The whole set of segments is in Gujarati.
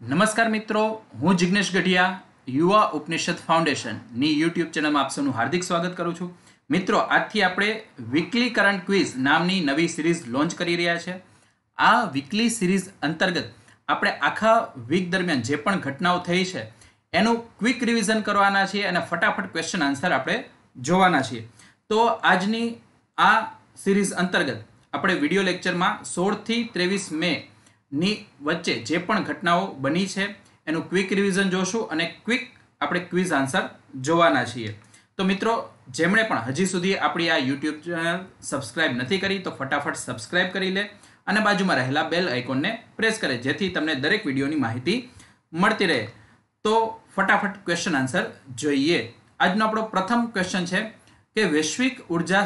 નમસ્કાર મિત્રો હું જિગ્નેશ ગઢિયા યુવા ઉપનિષદ ફાઉન્ડેશનની યુટ્યુબ ચેનલમાં આપ હાર્દિક સ્વાગત કરું છું મિત્રો આજથી આપણે વીકલી કરંટ ક્વિઝ નામની નવી સિરીઝ લોન્ચ કરી રહ્યા છે આ વીકલી સિરીઝ અંતર્ગત આપણે આખા વીક દરમિયાન જે પણ ઘટનાઓ થઈ છે એનું ક્વિક રિવિઝન કરવાના છીએ અને ફટાફટ ક્વેશ્ચન આન્સર આપણે જોવાના છીએ તો આજની આ સિરીઝ અંતર્ગત આપણે વિડીયો લેક્ચરમાં સોળથી ત્રેવીસ મે ની વચ્ચે જે પણ ઘટનાઓ બની છે એનું ક્વિક રિવિઝન જોશું અને ક્વિક આપણે ક્વિઝ આન્સર જોવાના છીએ તો મિત્રો જેમણે પણ હજી સુધી આપણી આ યુટ્યુબ ચેનલ સબસ્ક્રાઇબ નથી કરી તો ફટાફટ સબસ્ક્રાઇબ કરી લે અને બાજુમાં રહેલા બેલ આઇકોનને પ્રેસ કરે જેથી તમને દરેક વિડીયોની માહિતી મળતી રહે તો ફટાફટ ક્વેશ્ચન આન્સર જોઈએ આજનો આપણો પ્રથમ ક્વેશ્ચન છે કે વૈશ્વિક ઉર્જા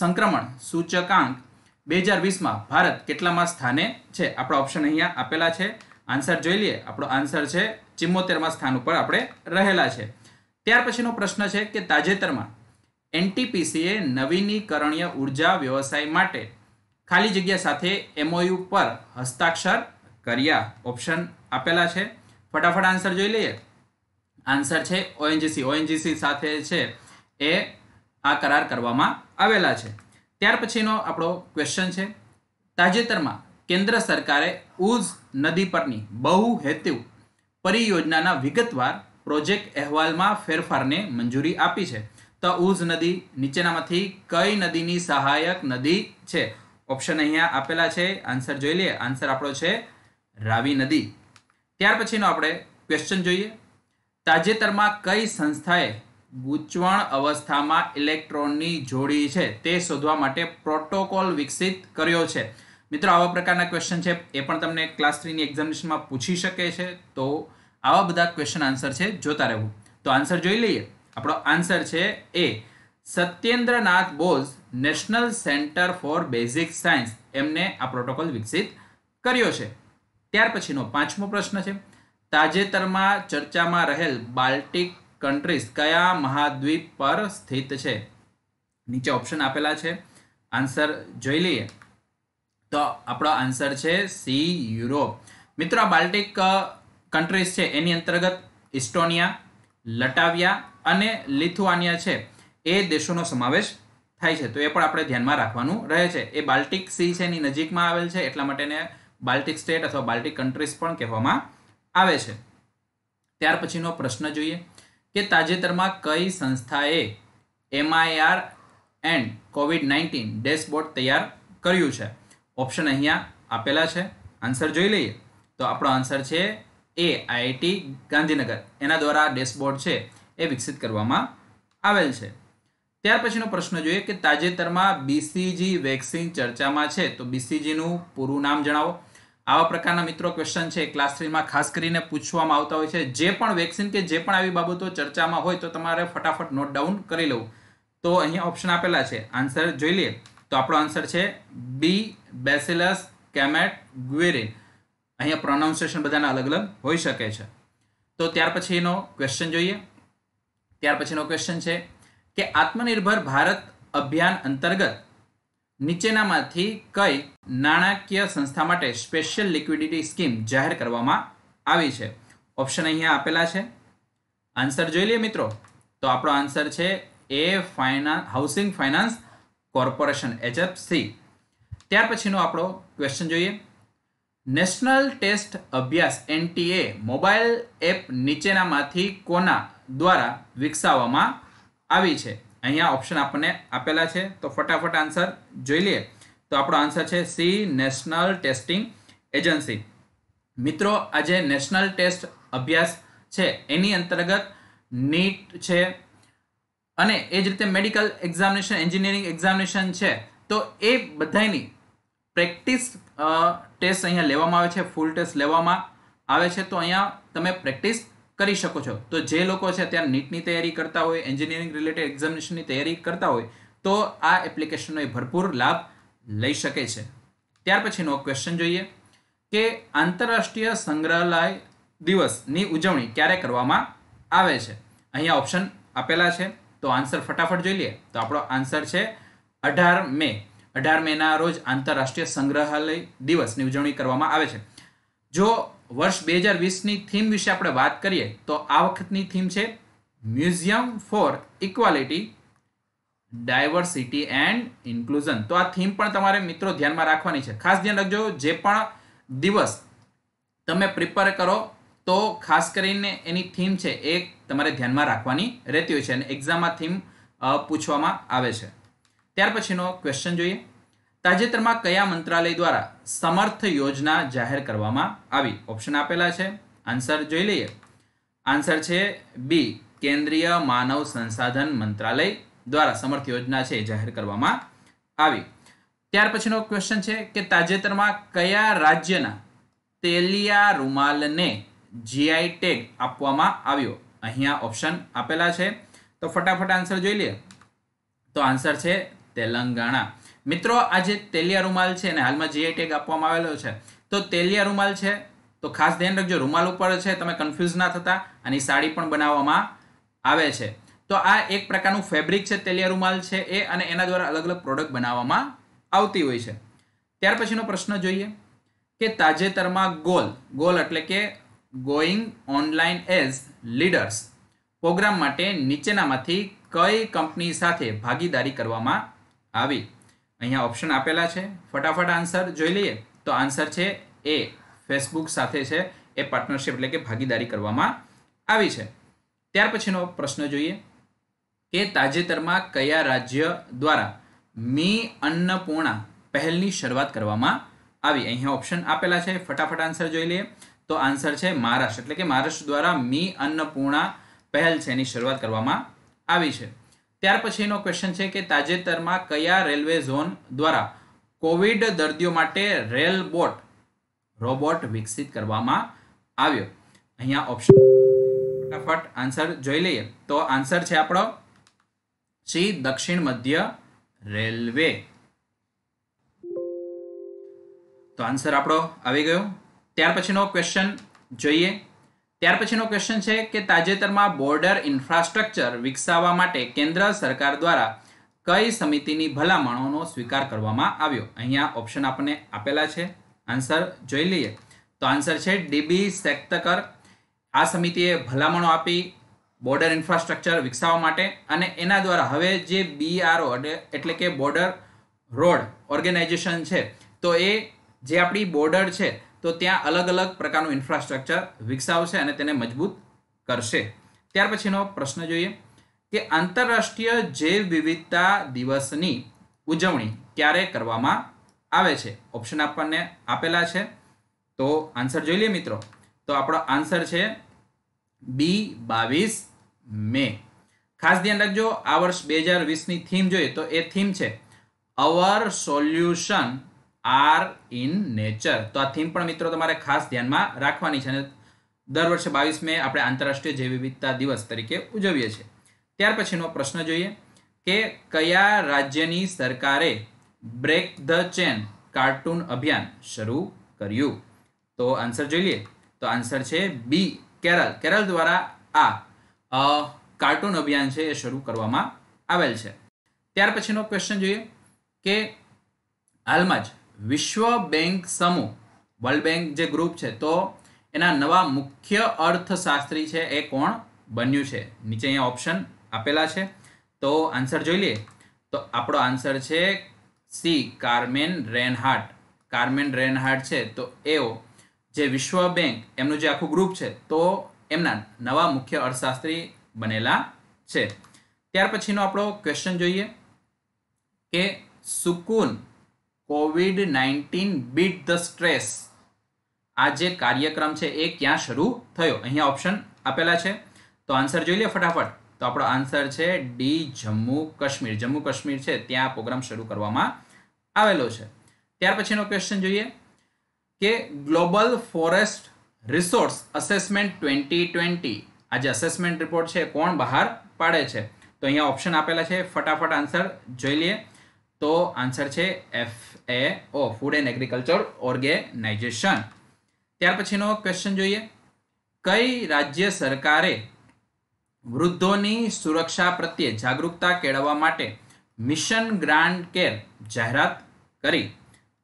સંક્રમણ સૂચકાંક બે હજાર વીસમાં ભારત કેટલામાં સ્થાને છે આપણા ઓપ્શન અહીંયા આપેલા છે આન્સર જોઈ લઈએ આપણો આન્સર છે ચિમ્મોતેરમાં સ્થાન ઉપર આપણે રહેલા છે ત્યાર પછીનો પ્રશ્ન છે કે તાજેતરમાં એનટીપીસીએ નવીનીકરણીય ઉર્જા વ્યવસાય માટે ખાલી જગ્યા સાથે એમઓયુ પર હસ્તાક્ષર કર્યા ઓપ્શન આપેલા છે ફટાફટ આન્સર જોઈ લઈએ આન્સર છે ઓએનજીસી ઓએનજીસી સાથે છે એ આ કરાર કરવામાં આવેલા છે ત્યાર પછીનો આપણો ક્વેશ્ચન છે તાજેતરમાં કેન્દ્ર સરકારે ઉઝ નદી પરની બહુહેતુ પરિયોજનાના વિગતવાર પ્રોજેક્ટ અહેવાલમાં ફેરફારને મંજૂરી આપી છે તો ઉઝ નદી નીચેનામાંથી કઈ નદીની સહાયક નદી છે ઓપ્શન અહીંયા આપેલા છે આન્સર જોઈ લઈએ આન્સર આપણો છે રાવી નદી ત્યાર પછીનો આપણે ક્વેશ્ચન જોઈએ તાજેતરમાં કઈ સંસ્થાએ ગૂંચવણ અવસ્થામાં ઇલેક્ટ્રોનની જોડી છે તે શોધવા માટે પ્રોટોકોલ વિકસિત કર્યો છે મિત્રો આવા પ્રકારના ક્વેશ્ચન છે એ પણ તમને ક્લાસ થ્રીની એક્ઝામિનેશનમાં પૂછી શકે છે તો આવા બધા ક્વેશ્ચન આન્સર છે જોતા રહેવું તો આન્સર જોઈ લઈએ આપણો આન્સર છે A Satyendranath Bose national centre for basic science એમને આ પ્રોટોકોલ વિકસિત કર્યો છે ત્યાર પછીનો પાંચમો પ્રશ્ન છે તાજેતરમાં ચર્ચામાં રહેલ બાલ્ટિક કન્ટ્રીઝ કયા મહાદ્વીપ પર સ્થિત છે નીચે ઓપ્શન આપેલા છે આન્સર જોઈ લઈએ તો આપણો આન્સર છે સી યુરોપ મિત્રો બાલ્ટિક કન્ટ્રીઝ છે એની અંતર્ગત ઇસ્ટોનિયા લટાવિયા અને લિથુઆનિયા છે એ દેશોનો સમાવેશ થાય છે તો એ પણ આપણે ધ્યાનમાં રાખવાનું રહે છે એ બાલ્ટિક સી છે એની નજીકમાં આવેલ છે એટલા માટે એને બાલ્ટિક સ્ટેટ અથવા બાલ્ટિક કન્ટ્રીઝ પણ કહેવામાં આવે છે ત્યાર પછીનો પ્રશ્ન જોઈએ કે તાજેતરમાં કઈ સંસ્થાએ MIR and COVID nineteen dashboard તૈયાર કર્યું છે ઓપ્શન અહીંયા આપેલા છે આન્સર જોઈ લઈએ તો આપણો આન્સર છે એ આઈઆઈટી ગાંધીનગર એના દ્વારા ડેશબોર્ડ છે એ વિકસિત કરવામાં આવેલ છે ત્યાર પછીનો પ્રશ્ન જોઈએ કે તાજેતરમાં બીસીજી વેક્સિન ચર્ચામાં છે તો બીસીજીનું પૂરું નામ જણાવો આવા પ્રકારના મિત્રો ક્વેશ્ચન છે ક્લાસ થ્રીમાં ખાસ કરીને પૂછવામાં આવતા હોય છે જે પણ વેક્સિન કે જે પણ આવી બાબતો ચર્ચામાં હોય તો તમારે ફટાફટ નોટ ડાઉન કરી લેવું તો અહીંયા ઓપ્શન આપેલા છે આન્સર જોઈ લઈએ તો આપણો આન્સર છે બી બેસેલસ કેમેટ ગ્વેરિન અહીંયા પ્રોનાઉન્સિએશન બધાના અલગ અલગ હોઈ શકે છે તો ત્યાર પછીનો ક્વેશ્ચન જોઈએ ત્યાર પછીનો ક્વેશ્ચન છે કે આત્મનિર્ભર ભારત અભિયાન અંતર્ગત નીચેનામાંથી કઈ નાણાકીય સંસ્થા માટે સ્પેશિયલ લિક્વિડિટી સ્કીમ જાહેર કરવામાં આવી છે ઓપ્શન અહીંયા આપેલા છે આન્સર જોઈ લઈએ મિત્રો તો આપણો આન્સર છે A finance housing finance corporation C ત્યાર પછીનો આપણો ક્વેશ્ચન જોઈએ national test Abhyas NTA mobile app નીચેનામાંથી કોના દ્વારા વિકસાવવામાં આવી છે અહીંયા ઓપ્શન આપણને આપેલા છે તો ફટાફટ આન્સર જોઈ લઈએ તો આપણો આન્સર છે સી નેશનલ ટેસ્ટિંગ એજન્સી મિત્રો આજે નેશનલ ટેસ્ટ અભ્યાસ છે એની અંતર્ગત નીટ છે અને એ જ રીતે મેડિકલ એક્ઝામિનેશન એન્જિનિયરિંગ એક્ઝામિનેશન છે તો એ બધાની પ્રેક્ટિસ ટેસ્ટ અહીંયા લેવામાં આવે છે ફૂલ ટેસ્ટ લેવામાં આવે છે તો અહીંયા તમે પ્રેક્ટિસ કરી શકો છો તો જે લોકો છે ત્યાં નીટની તૈયારી કરતા હોય એન્જિનિયરિંગ રિલેટેડ એક્ઝામિનેશનની તૈયારી કરતા હોય તો આ એપ્લિકેશનનો એ ભરપૂર લાભ લઈ શકે છે ત્યાર પછીનો ક્વેશ્ચન જોઈએ કે આંતરરાષ્ટ્રીય સંગ્રહાલય દિવસની ઉજવણી ક્યારે કરવામાં આવે છે અહીંયા ઓપ્શન આપેલા છે તો આન્સર ફટાફટ જોઈ લઈએ તો આપણો આન્સર છે અઢાર મે અઢાર મેના રોજ આંતરરાષ્ટ્રીય સંગ્રહાલય દિવસની ઉજવણી કરવામાં આવે છે જો વર્ષ બે હજાર વીસની થીમ વિશે આપણે વાત કરીએ તો આ વખતની થીમ છે museum for equality diversity and inclusion તો આ થીમ પણ તમારે મિત્રો ધ્યાનમાં રાખવાની છે ખાસ ધ્યાન રાખજો જે પણ દિવસ તમે પ્રિપેર કરો તો ખાસ કરીને એની થીમ છે એ તમારે ધ્યાનમાં રાખવાની રહેતી હોય છે અને એક્ઝામમાં થીમ પૂછવામાં આવે છે ત્યાર પછીનો ક્વેશ્ચન જોઈએ તાજેતરમાં કયા મંત્રાલય દ્વારા સમર્થ યોજના જાહેર કરવામાં આવી ઓપ્શન આપેલા છે આન્સર જોઈ લઈએ આન્સર છે બી કેન્દ્રીય માનવ સંસાધન મંત્રાલય દ્વારા સમર્થ યોજના છે જાહેર કરવામાં આવી ત્યાર પછીનો ક્વેશ્ચન છે કે તાજેતરમાં કયા રાજ્યના તેલિયા રૂમાલને જીઆઈ ટેગ આપવામાં આવ્યો અહીંયા ઓપ્શન આપેલા છે તો ફટાફટ આન્સર જોઈ લઈએ તો આન્સર છે તેલંગાણા મિત્રો આ જે તેલિયા રૂમાલ છે ને હાલમાં જીઆઈ ટેગ આપવામાં આવેલો છે તો તેલિયા રૂમાલ છે તો ખાસ ધ્યાન રાખજો રૂમાલ ઉપર છે તમે કન્ફ્યુઝ ના થતા અને સાડી પણ બનાવવામાં આવે છે તો આ એક પ્રકારનું ફેબ્રિક છે તેલિયા રૂમાલ છે એ અને એના દ્વારા અલગ અલગ પ્રોડક્ટ બનાવવામાં આવતી હોય છે ત્યાર પછીનો પ્રશ્ન જોઈએ કે તાજેતરમાં ગોલ ગોલ એટલે કે going online as leaders program માટે નીચેનામાંથી કઈ કંપની સાથે ભાગીદારી કરવામાં આવી અહીંયા ઓપ્શન આપેલા છે ફટાફટ આન્સર જોઈ લઈએ તો આન્સર છે એ ફેસબુક સાથે છે એ પાર્ટનરશિપ એટલે કે ભાગીદારી કરવામાં આવી છે ત્યાર પછીનો પ્રશ્ન જોઈએ કે તાજેતરમાં કયા રાજ્ય દ્વારા મી અન્નપૂર્ણા પહેલની શરૂઆત કરવામાં આવી અહીંયા ઓપ્શન આપેલા છે ફટાફટ આન્સર જોઈ લઈએ તો આન્સર છે મહારાષ્ટ્ર એટલે કે મહારાષ્ટ્ર દ્વારા મી અન્નપૂર્ણા પહેલ છે એની શરૂઆત કરવામાં આવી છે ત્યાર પછીનો ક્વેશ્ચન છે કે તાજેતરમાં કયા રેલવે ઝોન દ્વારા કોવિડ દર્દીઓ માટે રેલ બોટ રોબોટ વિકસિત કરવામાં આવ્યો અહીંયા ઓપ્શન ફટાફટ આન્સર જોઈ લઈએ તો આન્સર છે આપણો સી દક્ષિણ મધ્ય રેલવે તો આન્સર આપણો આવી ગયો ત્યાર પછીનો ક્વેશ્ચન જોઈએ ત્યાર પછીનો ક્વેશ્ચન છે કે તાજેતરમાં બોર્ડર ઇન્ફ્રાસ્ટ્રક્ચર વિકસાવવા માટે કેન્દ્ર સરકાર દ્વારા કઈ સમિતિની ભલામણોનો સ્વીકાર કરવામાં આવ્યો અહીંયા ઓપ્શન આપણને આપેલા છે આન્સર જોઈ લઈએ તો આન્સર છે ડીબી સેક્તકર આ સમિતિએ ભલામણો આપી બોર્ડર ઇન્ફ્રાસ્ટ્રક્ચર વિકસાવવા માટે અને એના દ્વારા હવે જે બીઆરઓ એટલે કે બોર્ડર રોડ ઓર્ગેનાઇઝેશન છે તો એ જે આપણી બોર્ડર છે તો ત્યાં અલગ અલગ પ્રકારનું ઇન્ફ્રાસ્ટ્રક્ચર વિકસાવશે અને તેને મજબૂત કરશે ત્યાર પછીનો પ્રશ્ન જોઈએ કે આંતરરાષ્ટ્રીય જૈવ વિવિધતા દિવસની ઉજવણી ક્યારે કરવામાં આવે છે ઓપ્શન આપણને આપેલા છે તો આન્સર જોઈ લઈએ મિત્રો તો આપણો આન્સર છે બી બાવીસ મે ખાસ ધ્યાન રાખજો આ વર્ષ બે હજાર વીસની થીમ જોઈએ તો એ થીમ છે our solution are in nature તો આ થીમ પણ મિત્રો તમારે ખાસ ધ્યાનમાં રાખવાની છે અને દર વર્ષે બાવીસ મે આપણે આંતરરાષ્ટ્રીય જૈવ વિવિધતા દિવસ તરીકે ઉજવીએ છીએ ત્યાર પછીનો પ્રશ્ન જોઈએ કે કયા રાજ્યની સરકારે બ્રેક ધ ચેન કાર્ટૂન અભિયાન શરૂ કર્યું તો આન્સર જોઈ લઈએ તો આન્સર છે બી કેરલ કેરલ દ્વારા આ કાર્ટૂન અભિયાન છે એ શરૂ કરવામાં આવેલ છે ત્યાર પછીનો ક્વેશ્ચન જોઈએ કે હાલમાં જ વિશ્વ બેંક સમૂહ વર્લ્ડ બેંક જે ગ્રુપ છે તો એના નવા મુખ્ય અર્થશાસ્ત્રી છે એ કોણ બન્યું છે નીચે અહીંયા ઓપ્શન આપેલા છે તો આન્સર જોઈ લઈએ તો આપણો આન્સર છે C Carmen Reinhart Carmen Reinhart છે તો એઓ જે વિશ્વ બેંક એમનું જે આખું ગ્રુપ છે તો એમના નવા મુખ્ય અર્થશાસ્ત્રી બનેલા છે ત્યાર પછીનો આપણો ક્વેશ્ચન જોઈએ કે Sukoon COVID nineteen beat the stress આ જે કાર્યક્રમ છે એ ક્યાં શરૂ થયો અહીંયા ઓપ્શન આપેલા છે તો આન્સર જોઈ લે ફટાફટ તો આપણો આન્સર છે ડી જમ્મુ કાશ્મીર જમ્મુ કાશ્મીર છે ત્યાં પ્રોગ્રામ શરૂ કરવામાં આવેલો છે ત્યાર પછીનો ક્વેશ્ચન જોઈએ કે global forest resource assessment twenty twenty આ જે અસેસમેન્ટ રિપોર્ટ છે કોણ બહાર પાડે છે તો અહીંયા ઓપ્શન આપેલા છે ફટાફટ આન્સર જોઈ લઈએ તો આન્સર છે F A O food and agriculture organization ત્યાર પછીનો ક્વેશ્ચન જોઈએ કઈ રાજ્ય સરકારે વૃદ્ધોની સુરક્ષા પ્રત્યે જાગૃતતા કેળવવા માટે મિશન ગ્રાન્ડ કેર જાહેરાત કરી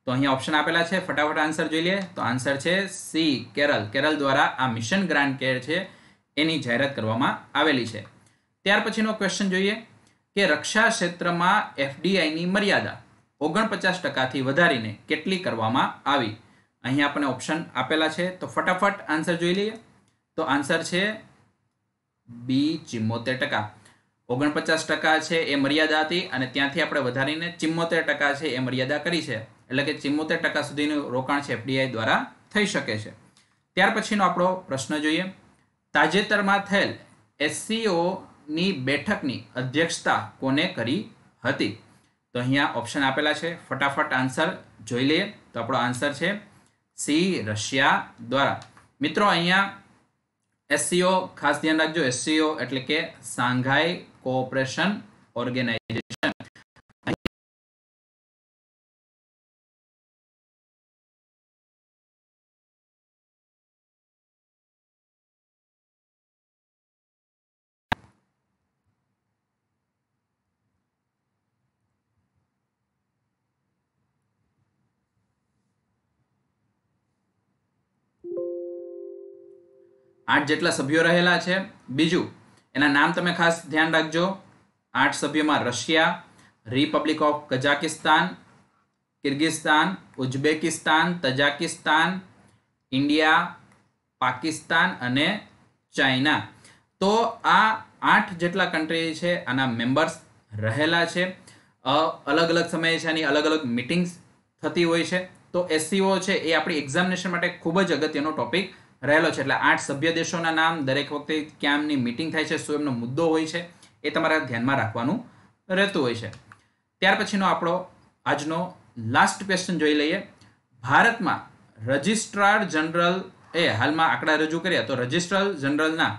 તો અહીંયા ઓપ્શન આપેલા છે ફટાફટ આન્સર જોઈ લઈએ તો આન્સર છે સી કેરલ કેરલ દ્વારા આ મિશન ગ્રાન્ડ કેર છે એની જાહેરાત કરવામાં આવેલી છે ત્યાર પછીનો ક્વેશ્ચન જોઈએ કે રક્ષા ક્ષેત્રમાં એફડીઆઈની મર્યાદા ઓગણપચાસ ટકાથી વધારીને કેટલી કરવામાં આવી અહીં આપણને ઓપ્શન આપેલા છે તો ફટાફટ આન્સર જોઈ લઈએ તો આન્સર છે બી ચિમ્મોતેર ટકા ઓગણપચાસ ટકા છે એ મર્યાદા હતી અને ત્યાંથી આપણે વધારીને ચિમ્મોતેર ટકા છે એ મર્યાદા કરી છે એટલે કે ચિમ્મોતેર ટકા સુધીનું રોકાણ છે એફડીઆઈ દ્વારા થઈ શકે છે ત્યાર પછીનો આપણો પ્રશ્ન જોઈએ તાજેતરમાં થયેલ એસસીઓ ની બેઠકની અધ્યક્ષતા કોને કરી હતી તો અહીંયા ઓપ્શન આપેલા છે ફટાફટ આન્સર જોઈ લઈએ તો આપણો આન્સર છે સી રશિયા દ્વારા મિત્રો અહીંયા એસસીઓ ખાસ ધ્યાન રાખજો એસસીઓ એટલે કે સાંઘાઈ કોઓપરેશન ઓર્ગેનાઇઝ આઠ જેટલા સભ્યો રહેલા છે બીજું એના નામ તમે ખાસ ધ્યાન રાખજો આઠ સભ્યોમાં Russia republic of Kazakhstan Kyrgyzstan Uzbekistan Tajikistan India Pakistan અને ચાઇના તો આ આઠ જેટલા કન્ટ્રી છે આના મેમ્બર્સ રહેલા છે અલગ અલગ સમયે છે આની અલગ અલગ મિટિંગ્સ થતી હોય છે તો એસસીઓ છે એ આપણી એક્ઝામિનેશન માટે ખૂબ જ અગત્યનો ટોપિક રહેલો છે એટલે આઠ સભ્ય દેશોના નામ દરેક વખતે ક્યાંની મિટિંગ થાય છે શું એમનો મુદ્દો હોય છે એ તમારા ધ્યાનમાં રાખવાનું રહેતું હોય છે ત્યાર પછીનો આપણો આજનો લાસ્ટ ક્વેશ્ચન જોઈ લઈએ ભારતમાં રજિસ્ટ્રાર જનરલ એ હાલમાં આંકડા રજૂ કર્યા તો રજિસ્ટ્રાર જનરલના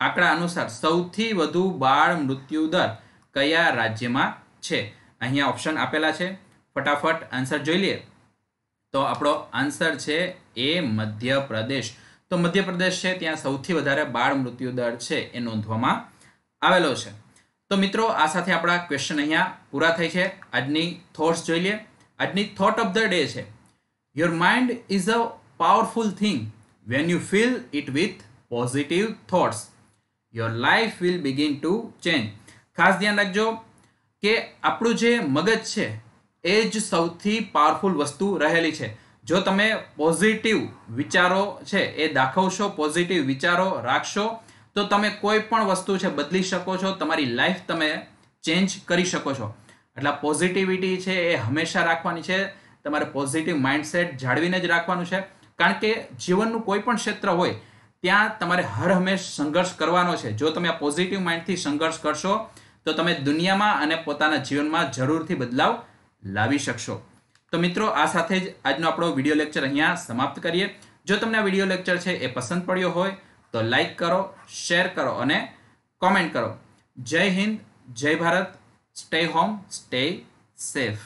આંકડા અનુસાર સૌથી વધુ બાળ મૃત્યુ દર કયા રાજ્યમાં છે અહીંયા ઓપ્શન આપેલા છે ફટાફટ આન્સર જોઈ લઈએ તો આપણો આન્સર છે એ મધ્યપ્રદેશ તો મધ્યપ્રદેશ છે ત્યાં સૌથી વધારે બાળ મૃત્યુ દર છે એ નોંધવામાં આવેલો છે તો મિત્રો આ સાથે આપણા ક્વેશ્ચન અહીંયા પૂરા થઈ છે આજની થોટ્સ જોઈ લઈએ આજની થોટ ઓફ ધ ડે છે your mind is a powerful thing when you feel it with positive thoughts your life will begin to change ખાસ ધ્યાન રાખજો કે આપણું જે મગજ છે એ જ સૌથી પાવરફુલ વસ્તુ રહેલી છે જો તમે પોઝિટિવ વિચારો છે એ દાખવશો પોઝિટિવ વિચારો રાખશો તો તમે કોઈ પણ વસ્તુ છે બદલી શકો છો તમારી લાઈફ તમે ચેન્જ કરી શકો છો એટલે પોઝિટિવિટી છે એ હંમેશા રાખવાની છે તમારે પોઝિટિવ માઇન્ડસેટ જાળવીને જ રાખવાનું છે કારણ કે જીવનનું કોઈ પણ ક્ષેત્ર હોય ત્યાં તમારે હર હંમેશ સંઘર્ષ કરવાનો છે જો તમે આ પોઝિટિવ માઇન્ડથી સંઘર્ષ કરશો તો તમે દુનિયામાં અને પોતાના જીવનમાં જરૂરથી બદલાવ લાવી શકશો તો મિત્રો આ સાથે જ આજનો આપણો વિડીયો લેક્ચર અહીંયા સમાપ્ત કરીએ જો તમને આ વિડીયો લેક્ચર છે એ પસંદ પડ્યો હોય તો લાઈક કરો શેર કરો અને કોમેન્ટ કરો જય હિન્દ જય Bharat stay home stay safe